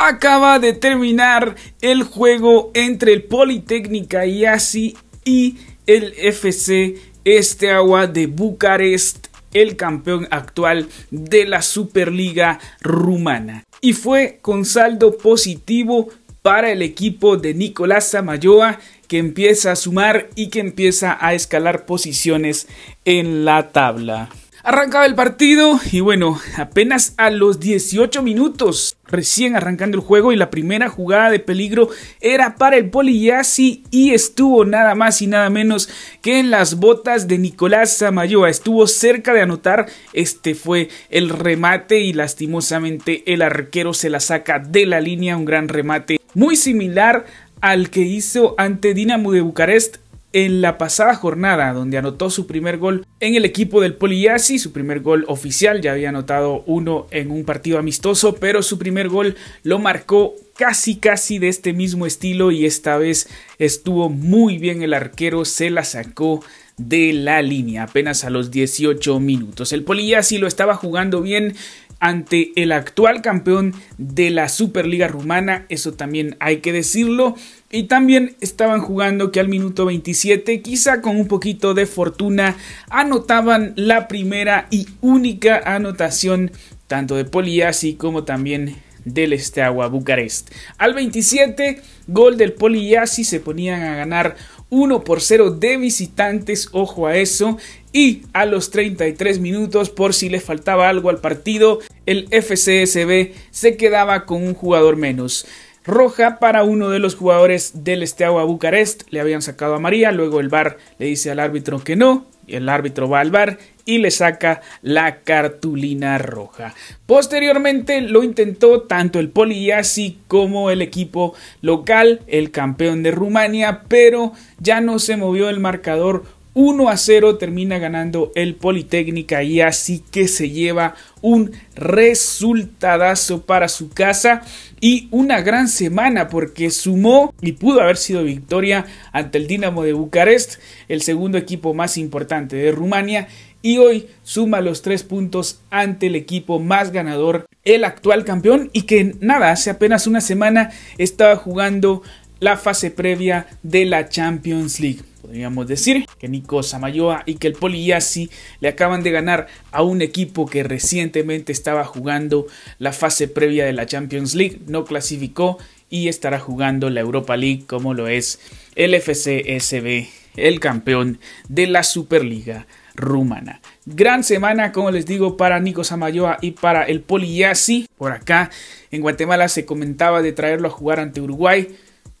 acaba de terminar el juego entre el Politécnica Yasi y el FC Este de Bucarest, el campeón actual de la Superliga rumana. Y fue con saldo positivo para el equipo de Nicolás Samayoa que empieza a sumar y que empieza a escalar posiciones en la tabla. Arrancaba el partido y bueno, apenas a los 18 minutos, recién arrancando el juego y la primera jugada de peligro era para el Poliyasi y estuvo nada más y nada menos que en las botas de Nicolás Samayoa. Estuvo cerca de anotar, este fue el remate y lastimosamente el arquero se la saca de la línea, un gran remate muy similar al que hizo ante Dinamo de Bucarest en la pasada jornada, donde anotó su primer gol en el equipo del Poliasi, su primer gol oficial, ya había anotado uno en un partido amistoso, pero su primer gol lo marcó casi casi de este mismo estilo y esta vez estuvo muy bien el arquero, se la sacó de la línea apenas a los 18 minutos. El Poliasi lo estaba jugando bien, ante el actual campeón de la Superliga rumana, eso también hay que decirlo. Y también estaban jugando que al minuto 27, quizá con un poquito de fortuna, anotaban la primera y única anotación tanto de Poliassi como también del Steaua Bucarest. Al 27, gol del Poliasi, se ponían a ganar 1 por 0 de visitantes, ojo a eso. Y a los 33 minutos, por si le faltaba algo al partido, el FCSB se quedaba con un jugador menos. Roja para uno de los jugadores del Steaua Bucarest, le habían sacado a María, luego el bar le dice al árbitro que no, y el árbitro va al bar y le saca la cartulina roja. Posteriormente lo intentó tanto el Así como el equipo local, el campeón de Rumania, pero ya no se movió el marcador 1 a 0 termina ganando el Politécnica y así que se lleva un resultadazo para su casa y una gran semana porque sumó y pudo haber sido victoria ante el Dinamo de Bucarest, el segundo equipo más importante de Rumania y hoy suma los tres puntos ante el equipo más ganador, el actual campeón y que nada, hace apenas una semana estaba jugando la fase previa de la Champions League. Podríamos decir que Nico Samayoa y que el Poliasi le acaban de ganar a un equipo que recientemente estaba jugando la fase previa de la Champions League, no clasificó y estará jugando la Europa League como lo es el FCSB, el campeón de la Superliga rumana. Gran semana, como les digo, para Nico Samayoa y para el Yassi. Por acá en Guatemala se comentaba de traerlo a jugar ante Uruguay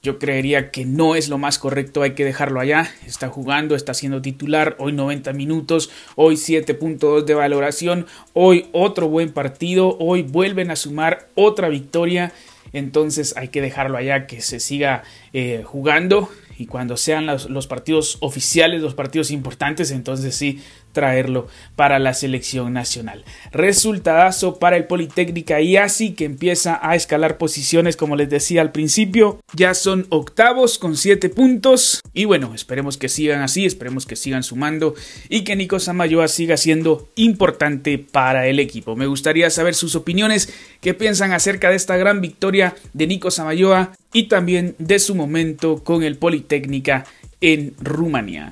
yo creería que no es lo más correcto, hay que dejarlo allá. Está jugando, está siendo titular, hoy 90 minutos, hoy 7.2 de valoración, hoy otro buen partido, hoy vuelven a sumar otra victoria. Entonces hay que dejarlo allá, que se siga eh, jugando y cuando sean los, partidos oficiales, los partidos importantes, entonces sí traerlo para la selección nacional. Resultadazo para el Politécnica y así que empieza a escalar posiciones, como les decía al principio, ya son octavos con siete puntos y bueno, esperemos que sigan así, esperemos que sigan sumando y que Nico Samayoa siga siendo importante para el equipo. Me gustaría saber sus opiniones, qué piensan acerca de esta gran victoria de Nico Samayoa y también de su momento con el Politécnica en Rumanía.